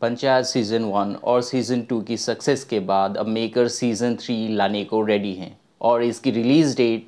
panchayat season one और season two की success के बाद अब मेकर सीज़न थ्री लाने को रेडी हैं और इसकी release date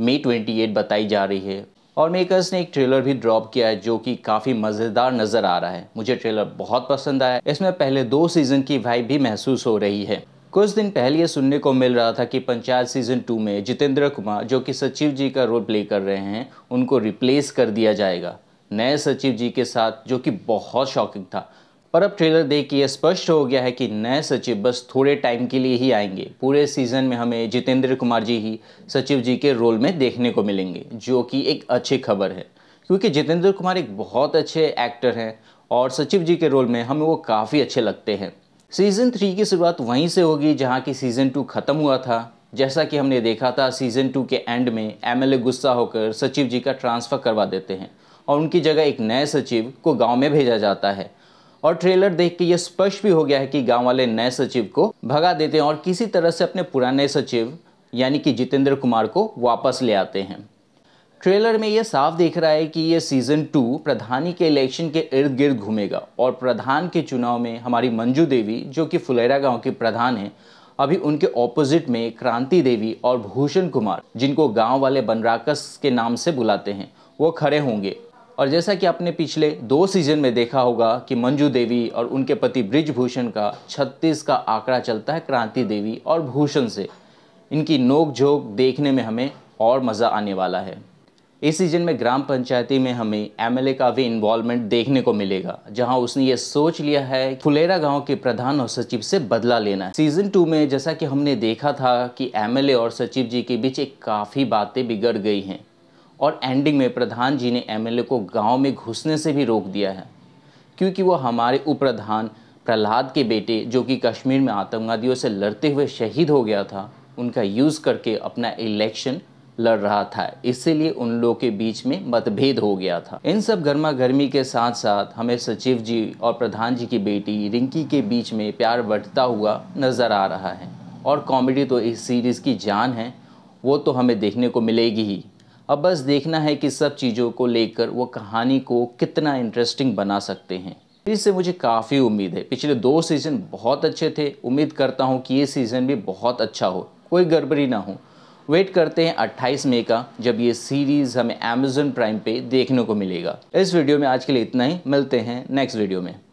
May twenty eight बताई जा रही है और मेकर्स ने एक ट्रेलर भी ड्रॉप किया है जो कि काफ़ी मज़ेदार नज़र आ रहा है मुझे ट्रेलर बहुत पसंद आया इसमें पहले दो सीज़न की वाइब भी महसूस हो रही है कुछ दिन पहले ये सुनने को मिल रहा था कि पंचायत सीज़न टू में जितेंद्र कुमार जो कि सचिव जी का रोल प्ले कर रहे हैं उनको रिप्लेस कर दिया जाएगा नए सचिव जी के साथ जो कि बहुत शॉकिंग था पर अब ट्रेलर देख के यह स्पष्ट हो गया है कि नए सचिव बस थोड़े टाइम के लिए ही आएंगे पूरे सीजन में हमें जितेंद्र कुमार जी ही सचिव जी के रोल में देखने को मिलेंगे जो कि एक अच्छी खबर है क्योंकि जितेंद्र कुमार एक बहुत अच्छे एक्टर हैं और सचिव जी के रोल में हमें वो काफ़ी अच्छे लगते हैं सीज़न थ्री की शुरुआत वहीं से होगी जहाँ की सीज़न टू ख़त्म हुआ था जैसा कि हमने देखा था सीज़न टू के एंड में एमएलए गुस्सा होकर सचिव जी का ट्रांसफ़र करवा देते हैं और उनकी जगह एक नए सचिव को गांव में भेजा जाता है और ट्रेलर देख के ये स्पष्ट भी हो गया है कि गांव वाले नए सचिव को भगा देते हैं और किसी तरह से अपने पुराने सचिव यानी कि जितेंद्र कुमार को वापस ले आते हैं ट्रेलर में ये साफ दिख रहा है कि ये सीज़न टू प्रधानी के इलेक्शन के इर्द गिर्द घूमेगा और प्रधान के चुनाव में हमारी मंजू देवी जो कि फुलेरा गांव के प्रधान है अभी उनके ऑपोजिट में क्रांति देवी और भूषण कुमार जिनको गांव वाले बनराकस के नाम से बुलाते हैं वो खड़े होंगे और जैसा कि आपने पिछले दो सीजन में देखा होगा कि मंजू देवी और उनके पति ब्रिजभूषण का छत्तीस का आंकड़ा चलता है क्रांति देवी और भूषण से इनकी नोक झोंक देखने में हमें और मज़ा आने वाला है इस सीज़न में ग्राम पंचायती में हमें एमएलए का भी इन्वॉल्वमेंट देखने को मिलेगा जहां उसने ये सोच लिया है फुलेरा गांव के प्रधान और सचिव से बदला लेना है सीजन टू में जैसा कि हमने देखा था कि एमएलए और सचिव जी के बीच एक काफ़ी बातें बिगड़ गई हैं और एंडिंग में प्रधान जी ने एमएलए को गांव में घुसने से भी रोक दिया है क्योंकि वो हमारे उप प्रधान प्रहलाद के बेटे जो कि कश्मीर में आतंकवादियों से लड़ते हुए शहीद हो गया था उनका यूज़ करके अपना इलेक्शन लड़ रहा था इसीलिए उन लोगों के बीच में मतभेद हो गया था इन सब गर्मा गर्मी के साथ साथ हमें सचिव जी और प्रधान जी की बेटी रिंकी के बीच में प्यार बढ़ता हुआ नज़र आ रहा है और कॉमेडी तो इस सीरीज़ की जान है वो तो हमें देखने को मिलेगी ही अब बस देखना है कि सब चीज़ों को लेकर वो कहानी को कितना इंटरेस्टिंग बना सकते हैं इससे मुझे काफ़ी उम्मीद है पिछले दो सीज़न बहुत अच्छे थे उम्मीद करता हूँ कि ये सीज़न भी बहुत अच्छा हो कोई गड़बड़ी ना हो वेट करते हैं 28 मई का जब ये सीरीज़ हमें अमेजन प्राइम पे देखने को मिलेगा इस वीडियो में आज के लिए इतना ही मिलते हैं नेक्स्ट वीडियो में